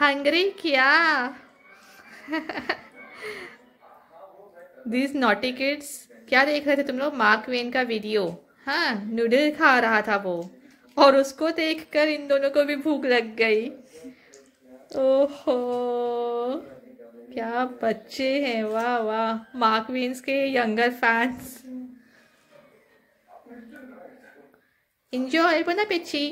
Hungary क्या These naughty kids क्या देख रहे थे तुम लोग मार्क वेन का वीडियो हाँ नूडल खा रहा था वो और उसको देखकर इन दोनों को भी भूख लग गई ओहो क्या बच्चे हैं वाह वाह मार्क वेन्स के यंगर फैंस इंजॉय बना पिछी